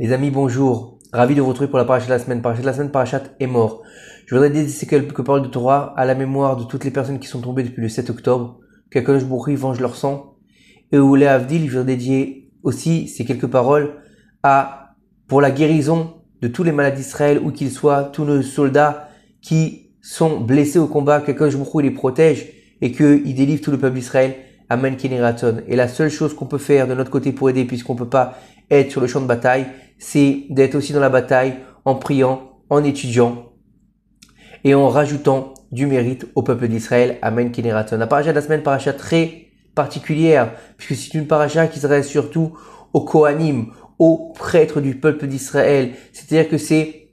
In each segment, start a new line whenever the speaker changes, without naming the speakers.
Les amis, bonjour. Ravi de vous retrouver pour la parachat de la semaine. Parachat de la semaine, parachat est mort. Je voudrais dédier quelques paroles de Torah à la mémoire de toutes les personnes qui sont tombées depuis le 7 octobre. de Bourri venge leur sang. Et Oulé Avdil, je voudrais dédier aussi ces quelques paroles à, pour la guérison de tous les malades d'Israël, où qu'ils soient, tous nos soldats qui sont blessés au combat. de Bourri les protège et qu'il délivre tout le peuple d'Israël. Amen Kineraton. Et la seule chose qu'on peut faire de notre côté pour aider, puisqu'on peut pas être sur le champ de bataille, c'est d'être aussi dans la bataille en priant, en étudiant et en rajoutant du mérite au peuple d'Israël. Amen, Kineraton. La paracha de la semaine, paracha très particulière, puisque c'est une paracha qui serait surtout au Kohanim, aux prêtres du peuple d'Israël. C'est-à-dire que c'est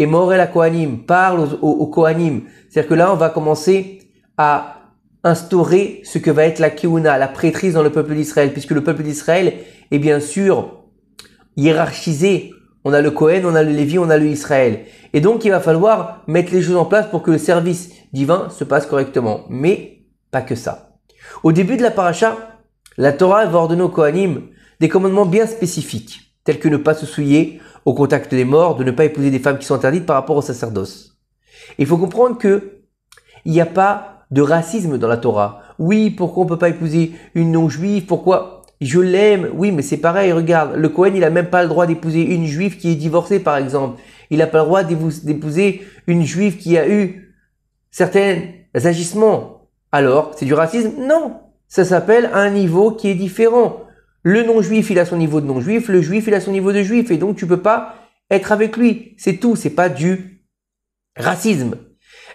et Morel à Kohanim, parle aux, aux, C'est-à-dire que là, on va commencer à instaurer ce que va être la kiuna, la prêtrise dans le peuple d'Israël, puisque le peuple d'Israël est bien sûr hiérarchisé. On a le Cohen, on a le Lévi, on a le Israël. Et donc il va falloir mettre les choses en place pour que le service divin se passe correctement. Mais pas que ça. Au début de la paracha, la Torah va ordonner au Kohanim des commandements bien spécifiques, tels que ne pas se souiller au contact des morts, de ne pas épouser des femmes qui sont interdites par rapport au sacerdoce. Il faut comprendre que il n'y a pas de racisme dans la Torah. Oui, pourquoi on ne peut pas épouser une non-juive Pourquoi je l'aime, oui, mais c'est pareil, regarde, le Cohen, il a même pas le droit d'épouser une juive qui est divorcée, par exemple. Il a pas le droit d'épouser une juive qui a eu certains agissements. Alors, c'est du racisme Non, ça s'appelle un niveau qui est différent. Le non-juif, il a son niveau de non-juif, le juif, il a son niveau de juif, et donc tu peux pas être avec lui. C'est tout, c'est pas du racisme.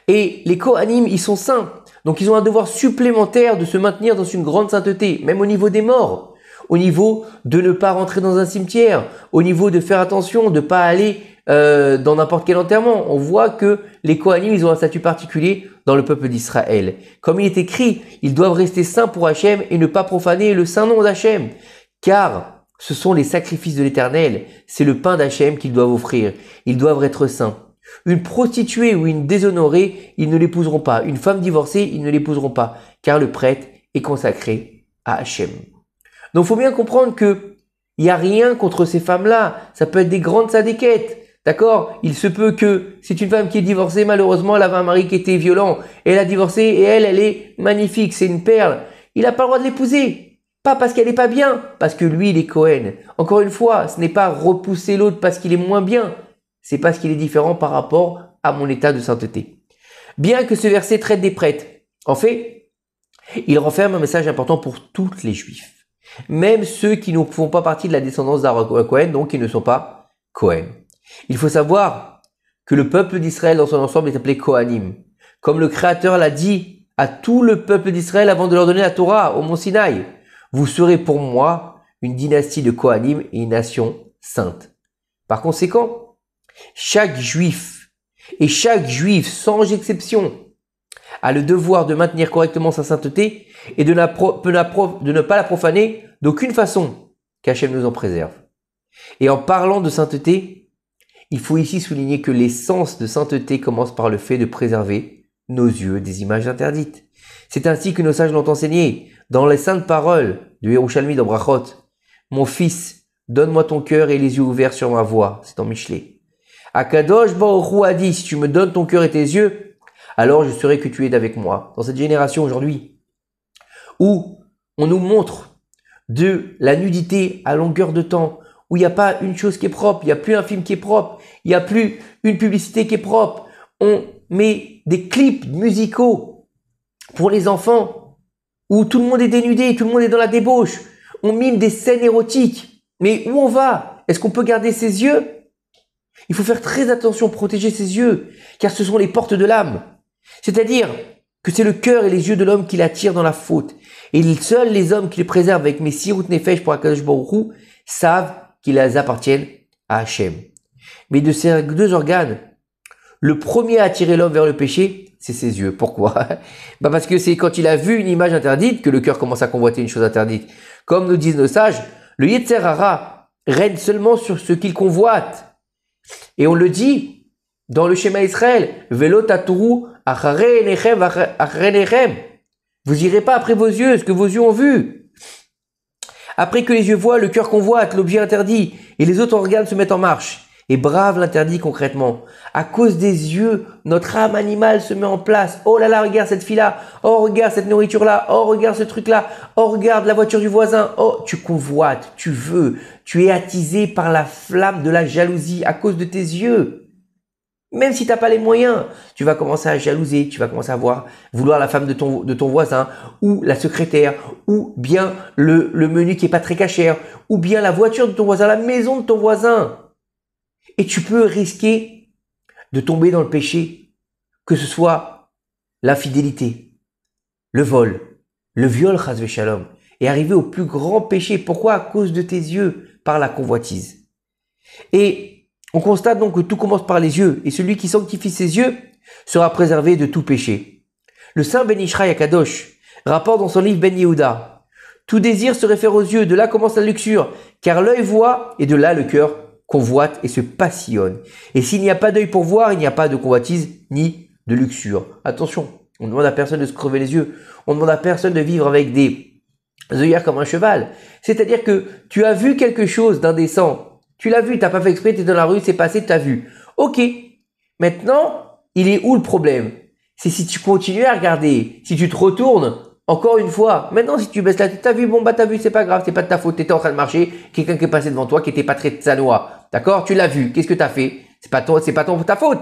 Et les Kohanim, ils sont saints. Donc ils ont un devoir supplémentaire de se maintenir dans une grande sainteté, même au niveau des morts au niveau de ne pas rentrer dans un cimetière, au niveau de faire attention, de ne pas aller euh, dans n'importe quel enterrement. On voit que les Kohanim, ils ont un statut particulier dans le peuple d'Israël. Comme il est écrit, ils doivent rester saints pour Hachem et ne pas profaner le saint nom d'Hachem. Car ce sont les sacrifices de l'Éternel, c'est le pain d'Hachem qu'ils doivent offrir. Ils doivent être saints. Une prostituée ou une déshonorée, ils ne l'épouseront pas. Une femme divorcée, ils ne l'épouseront pas, car le prêtre est consacré à Hachem. Donc, faut bien comprendre que il n'y a rien contre ces femmes-là. Ça peut être des grandes sadéquettes. D'accord Il se peut que c'est une femme qui est divorcée, malheureusement, elle avait un mari qui était violent. elle a divorcé et elle, elle est magnifique, c'est une perle. Il n'a pas le droit de l'épouser. Pas parce qu'elle n'est pas bien, parce que lui, il est Cohen. Encore une fois, ce n'est pas repousser l'autre parce qu'il est moins bien. C'est parce qu'il est différent par rapport à mon état de sainteté. Bien que ce verset traite des prêtres, en fait, il renferme un message important pour toutes les juifs. Même ceux qui ne font pas partie de la descendance d'Aaron Cohen, donc qui ne sont pas Cohen. Il faut savoir que le peuple d'Israël dans son ensemble est appelé Kohanim. Comme le Créateur l'a dit à tout le peuple d'Israël avant de leur donner la Torah au Mont Sinaï, vous serez pour moi une dynastie de Kohanim et une nation sainte. Par conséquent, chaque juif et chaque juif sans exception a le devoir de maintenir correctement sa sainteté et de, ne pas la profaner d'aucune façon, qu'Hachem nous en préserve. Et en parlant de sainteté, il faut ici souligner que l'essence de sainteté commence par le fait de préserver nos yeux des images interdites. C'est ainsi que nos sages l'ont enseigné dans les saintes paroles du Hérouchalmi dans Mon fils, donne-moi ton cœur et les yeux ouverts sur ma voix. » C'est en Michelet. Akadosh Baruch a si tu me donnes ton cœur et tes yeux, alors je serai que tu es avec moi. Dans cette génération aujourd'hui, où on nous montre de la nudité à longueur de temps, où il n'y a pas une chose qui est propre, il n'y a plus un film qui est propre, il n'y a plus une publicité qui est propre, on met des clips musicaux pour les enfants, où tout le monde est dénudé, tout le monde est dans la débauche, on mime des scènes érotiques. Mais où on va Est-ce qu'on peut garder ses yeux il faut faire très attention, protéger ses yeux, car ce sont les portes de l'âme. C'est-à-dire que c'est le cœur et les yeux de l'homme qui l'attirent dans la faute. Et seuls les hommes qui le préservent avec mes nefesh pour Akadosh savent qu'ils appartiennent à Hachem. Mais de ces deux organes, le premier à attirer l'homme vers le péché, c'est ses yeux. Pourquoi bah Parce que c'est quand il a vu une image interdite que le cœur commence à convoiter une chose interdite. Comme nous disent nos sages, le Yetzerara règne seulement sur ce qu'il convoite. Et on le dit dans le schéma Israël, Velo vous irez pas après vos yeux, ce que vos yeux ont vu. Après que les yeux voient, le cœur convoite, l'objet interdit, et les autres organes se mettent en marche et brave l'interdit concrètement. À cause des yeux, notre âme animale se met en place. Oh là là, regarde cette fille-là. Oh, regarde cette nourriture-là. Oh, regarde ce truc-là. Oh, regarde la voiture du voisin. Oh, tu convoites, tu veux. Tu es attisé par la flamme de la jalousie à cause de tes yeux. Même si tu n'as pas les moyens, tu vas commencer à jalouser, tu vas commencer à vouloir la femme de ton, de ton voisin, ou la secrétaire, ou bien le, menu qui est pas très cachère, hein, ou bien la voiture de ton voisin, la maison de ton voisin. Et tu peux risquer de tomber dans le péché, que ce soit l'infidélité, le vol, le viol, shalom, et arriver au plus grand péché. Pourquoi? À cause de tes yeux, par la convoitise. Et on constate donc que tout commence par les yeux, et celui qui sanctifie ses yeux sera préservé de tout péché. Le saint Ben Ishraï Akadosh rapporte dans son livre Ben Yehuda Tout désir se réfère aux yeux, de là commence la luxure, car l'œil voit, et de là le cœur convoite et se passionne. Et s'il n'y a pas d'œil pour voir, il n'y a pas de convoitise ni de luxure. Attention, on ne demande à personne de se crever les yeux, on demande à personne de vivre avec des œillères comme un cheval. C'est-à-dire que tu as vu quelque chose d'indécent, tu l'as vu, n'as pas fait exprès, tu es dans la rue, c'est passé, tu as vu. Ok. Maintenant, il est où le problème C'est si tu continues à regarder, si tu te retournes, encore une fois, maintenant si tu baisses la tête, as vu, bon bah t'as vu, c'est pas grave, c'est pas de ta faute, tu étais en train de marcher, quelqu'un qui est passé devant toi, qui n'était pas très sanois, d'accord Tu l'as vu, qu'est-ce que tu as fait C'est pas ton, c'est pas ton, ta faute.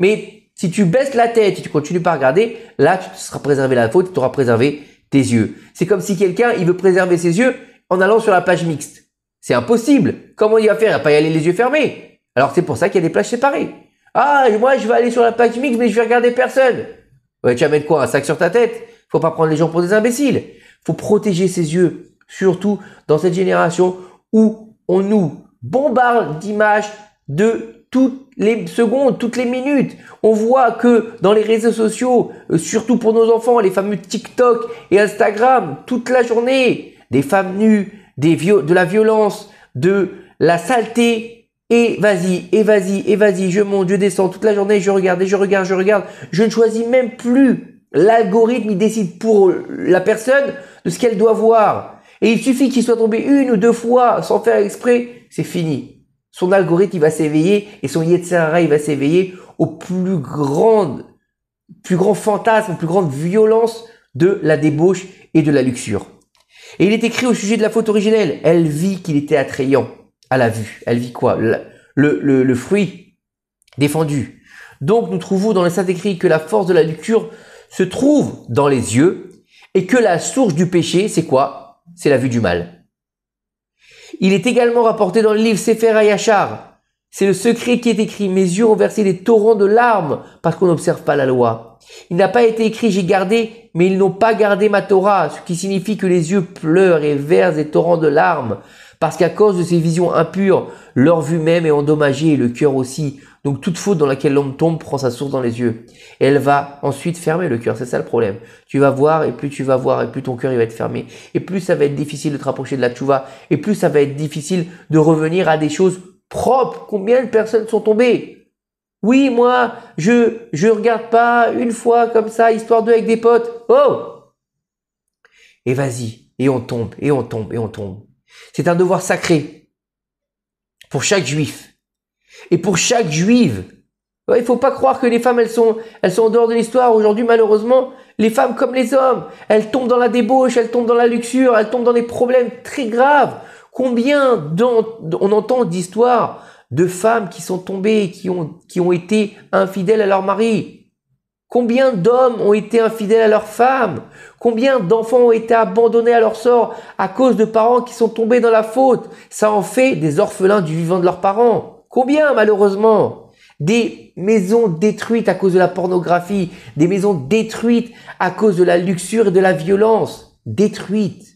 Mais si tu baisses la tête, si tu continues pas à regarder, là tu te seras préservé la faute, tu auras préservé tes yeux. C'est comme si quelqu'un, il veut préserver ses yeux en allant sur la page mixte. C'est impossible. Comment il va faire Il va pas y aller les yeux fermés. Alors c'est pour ça qu'il y a des plages séparées. Ah, moi je vais aller sur la plage mix, mais je vais regarder personne. tu vas mettre quoi Un sac sur ta tête Faut pas prendre les gens pour des imbéciles. Faut protéger ses yeux, surtout dans cette génération où on nous bombarde d'images de toutes les secondes, toutes les minutes. On voit que dans les réseaux sociaux, euh, surtout pour nos enfants, les fameux TikTok et Instagram, toute la journée, des femmes nues, de la violence, de la saleté, et vas-y, et vas-y, et vas-y, je monte, je descends toute la journée, je regarde, et je regarde, je regarde, je ne choisis même plus. L'algorithme, il décide pour la personne de ce qu'elle doit voir. Et il suffit qu'il soit tombé une ou deux fois sans faire exprès, c'est fini. Son algorithme, il va s'éveiller et son Yetzirah, il va s'éveiller au plus grand, plus grand fantasme, au plus grande violence de la débauche et de la luxure. Et il est écrit au sujet de la faute originelle. Elle vit qu'il était attrayant à la vue. Elle vit quoi le, le, fruit défendu. Donc nous trouvons dans le Saint-Écrit que la force de la lucure se trouve dans les yeux et que la source du péché, c'est quoi C'est la vue du mal. Il est également rapporté dans le livre Sefer Yachar ». C'est le secret qui est écrit. Mes yeux ont versé des torrents de larmes parce qu'on n'observe pas la loi. Il n'a pas été écrit j'ai gardé, mais ils n'ont pas gardé ma Torah, ce qui signifie que les yeux pleurent et versent des torrents de larmes parce qu'à cause de ces visions impures, leur vue même est endommagée et le cœur aussi. Donc toute faute dans laquelle l'homme tombe prend sa source dans les yeux. Et elle va ensuite fermer le cœur, c'est ça le problème. Tu vas voir et plus tu vas voir et plus ton cœur il va être fermé. Et plus ça va être difficile de te rapprocher de la tchouva et plus ça va être difficile de revenir à des choses propre. Combien de personnes sont tombées Oui, moi, je je regarde pas une fois comme ça, histoire de avec des potes. Oh Et vas-y, et on tombe, et on tombe, et on tombe. C'est un devoir sacré pour chaque juif et pour chaque juive. Il faut pas croire que les femmes elles sont elles sont en dehors de l'histoire. Aujourd'hui, malheureusement, les femmes comme les hommes, elles tombent dans la débauche, elles tombent dans la luxure, elles tombent dans des problèmes très graves. Combien on entend d'histoires de femmes qui sont tombées, qui ont, qui ont été infidèles à leur mari Combien d'hommes ont été infidèles à leur femme Combien d'enfants ont été abandonnés à leur sort à cause de parents qui sont tombés dans la faute Ça en fait des orphelins du vivant de leurs parents. Combien, malheureusement Des maisons détruites à cause de la pornographie, des maisons détruites à cause de la luxure et de la violence. Détruites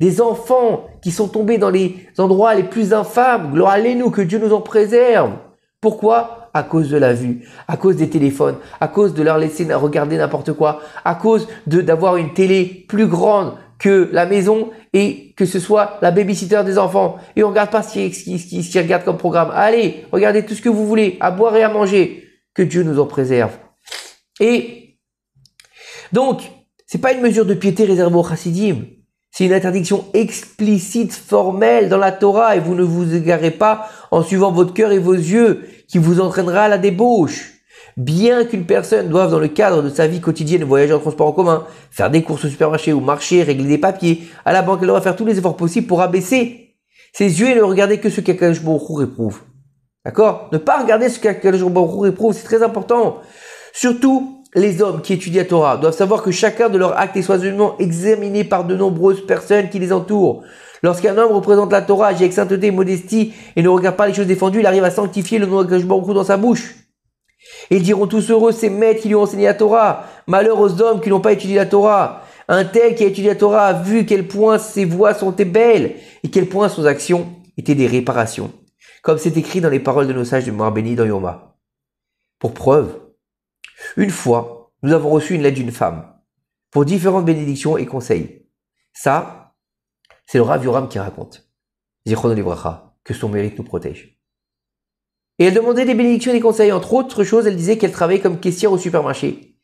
des enfants qui sont tombés dans les endroits les plus infâmes. Gloire à nous, que Dieu nous en préserve. Pourquoi À cause de la vue, à cause des téléphones, à cause de leur laisser regarder n'importe quoi, à cause de d'avoir une télé plus grande que la maison et que ce soit la babysitter des enfants. Et on regarde pas ce qu'ils qui, ce regardent comme programme. Allez, regardez tout ce que vous voulez, à boire et à manger. Que Dieu nous en préserve. Et donc, c'est pas une mesure de piété réservée aux chassidim. C'est une interdiction explicite, formelle dans la Torah et vous ne vous égarez pas en suivant votre cœur et vos yeux qui vous entraînera à la débauche. Bien qu'une personne doive, dans le cadre de sa vie quotidienne, voyager en transport en commun, faire des courses au supermarché ou marcher, régler des papiers, à la banque, elle doit faire tous les efforts possibles pour abaisser ses yeux et ne regarder que ce qu'Akadosh Baruch éprouve. D'accord Ne pas regarder ce qu'Akadosh Baruch éprouve, c'est très important. Surtout les hommes qui étudient la Torah doivent savoir que chacun de leurs actes est soigneusement examiné par de nombreuses personnes qui les entourent. Lorsqu'un homme représente la Torah, avec sainteté et modestie et ne regarde pas les choses défendues, il arrive à sanctifier le nom engagement beaucoup dans sa bouche. Ils diront tous heureux ces maîtres qui lui ont enseigné la Torah. Malheur aux hommes qui n'ont pas étudié la Torah. Un tel qui a étudié la Torah a vu quel point ses voix sont belles et quel point son actions étaient des réparations. Comme c'est écrit dans les paroles de nos sages de Moir dans Yoma. Pour preuve, une fois, nous avons reçu une lettre d'une femme pour différentes bénédictions et conseils. Ça, c'est le Rav Yoram qui raconte. Zichron que son mérite nous protège. Et elle demandait des bénédictions et des conseils. Entre autres choses, elle disait qu'elle travaillait comme caissière au supermarché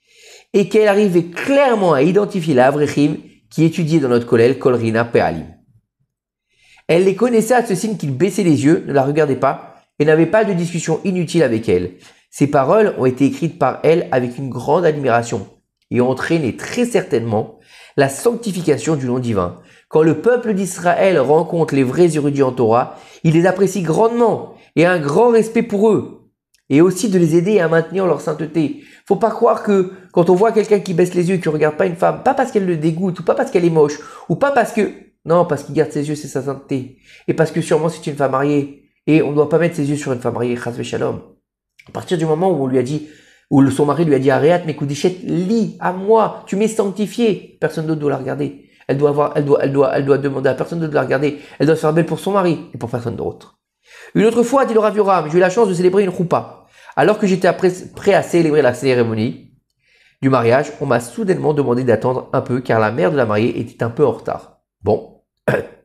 et qu'elle arrivait clairement à identifier la qui étudiait dans notre collègue Kolrina Pealim. Elle les connaissait à ce signe qu'ils baissaient les yeux, ne la regardaient pas et n'avait pas de discussion inutile avec elle. Ces paroles ont été écrites par elle avec une grande admiration et ont entraîné très certainement la sanctification du nom divin. Quand le peuple d'Israël rencontre les vrais érudits en Torah, il les apprécie grandement et a un grand respect pour eux et aussi de les aider à maintenir leur sainteté. Faut pas croire que quand on voit quelqu'un qui baisse les yeux, et qui regarde pas une femme, pas parce qu'elle le dégoûte, ou pas parce qu'elle est moche, ou pas parce que, non, parce qu'il garde ses yeux, c'est sa sainteté. Et parce que sûrement c'est une femme mariée. Et on ne doit pas mettre ses yeux sur une femme mariée, chasve shalom. À partir du moment où on lui a dit, où son mari lui a dit Aréat, mais coudichettes, lis à moi, tu m'es sanctifié. Personne d'autre doit la regarder. Elle doit avoir, elle doit, elle doit, elle doit demander à personne d'autre de la regarder. Elle doit se faire belle pour son mari et pour personne d'autre. Une autre fois, dit le Rav j'ai eu la chance de célébrer une roupa. Alors que j'étais prêt à célébrer la cérémonie du mariage, on m'a soudainement demandé d'attendre un peu car la mère de la mariée était un peu en retard. Bon,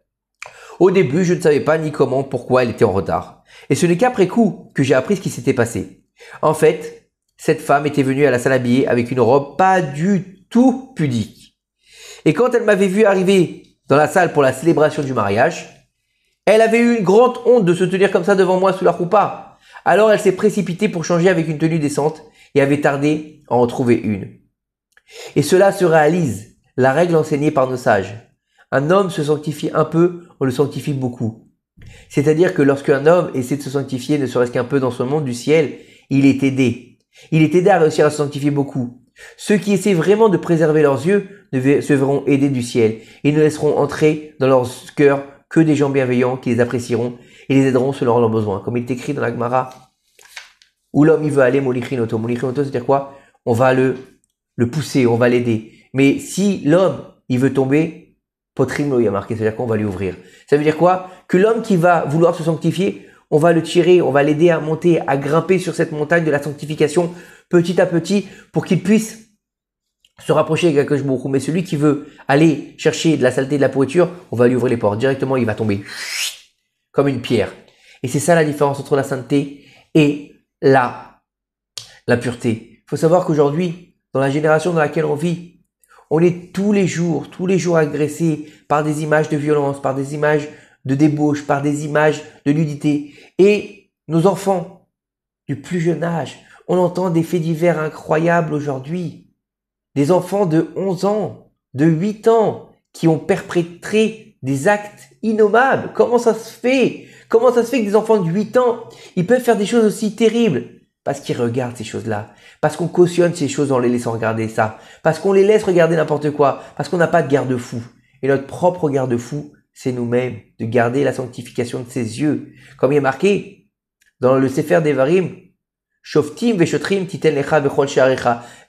Au début, je ne savais pas ni comment, pourquoi elle était en retard. Et ce n'est qu'après coup que j'ai appris ce qui s'était passé. En fait, cette femme était venue à la salle habillée avec une robe pas du tout pudique. Et quand elle m'avait vu arriver dans la salle pour la célébration du mariage, elle avait eu une grande honte de se tenir comme ça devant moi sous la roupa. Alors elle s'est précipitée pour changer avec une tenue décente et avait tardé à en trouver une. Et cela se réalise, la règle enseignée par nos sages. Un homme se sanctifie un peu on le sanctifie beaucoup. C'est-à-dire que lorsqu'un homme essaie de se sanctifier, ne serait-ce qu'un peu dans ce monde du ciel, il est aidé. Il est aidé à réussir à se sanctifier beaucoup. Ceux qui essaient vraiment de préserver leurs yeux se verront aidés du ciel. Ils ne laisseront entrer dans leur cœur que des gens bienveillants qui les apprécieront et les aideront selon leurs besoins. Comme il est écrit dans la Gemara, où l'homme il veut aller, Molichinoto. Molichinoto, c'est-à-dire quoi On va le, le pousser, on va l'aider. Mais si l'homme, il veut tomber, Potrim il y a marqué, c'est-à-dire qu'on va lui ouvrir. Ça veut dire quoi Que l'homme qui va vouloir se sanctifier, on va le tirer, on va l'aider à monter, à grimper sur cette montagne de la sanctification petit à petit pour qu'il puisse se rapprocher de beaucoup Mais celui qui veut aller chercher de la saleté, de la pourriture, on va lui ouvrir les portes. Directement, il va tomber comme une pierre. Et c'est ça la différence entre la sainteté et la, la pureté. Il faut savoir qu'aujourd'hui, dans la génération dans laquelle on vit, on est tous les jours, tous les jours agressés par des images de violence, par des images de débauche, par des images de nudité. Et nos enfants, du plus jeune âge, on entend des faits divers incroyables aujourd'hui. Des enfants de 11 ans, de 8 ans, qui ont perpétré des actes innommables. Comment ça se fait Comment ça se fait que des enfants de 8 ans, ils peuvent faire des choses aussi terribles parce qu'ils regardent ces choses-là. Parce qu'on cautionne ces choses en les laissant regarder ça. Parce qu'on les laisse regarder n'importe quoi. Parce qu'on n'a pas de garde-fou. Et notre propre garde-fou, c'est nous-mêmes. De garder la sanctification de ses yeux. Comme il est marqué dans le Sefer Devarim, Shoftim titen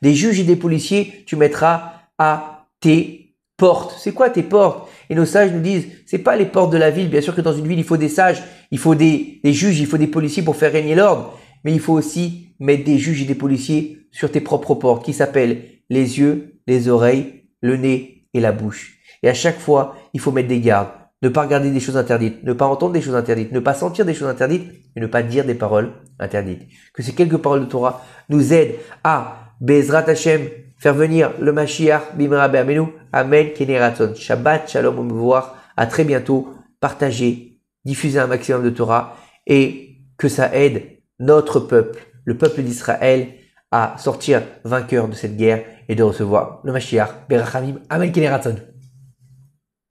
Des juges et des policiers, tu mettras à tes portes. C'est quoi tes portes Et nos sages nous disent, c'est pas les portes de la ville. Bien sûr que dans une ville, il faut des sages, il faut des juges, il faut des policiers pour faire régner l'ordre mais il faut aussi mettre des juges et des policiers sur tes propres portes qui s'appellent les yeux, les oreilles, le nez et la bouche. Et à chaque fois, il faut mettre des gardes. Ne pas regarder des choses interdites, ne pas entendre des choses interdites, ne pas sentir des choses interdites et ne pas dire des paroles interdites. Que ces quelques paroles de Torah nous aident à Bezrat Hashem, faire venir le Mashiach, Bimra amenou, Amen, Keneraton. Shabbat, Shalom, au revoir, à très bientôt, partager, diffuser un maximum de Torah et que ça aide notre peuple, le peuple d'Israël, à sortir vainqueur de cette guerre et de recevoir le Mashiach, Berachamim, Amen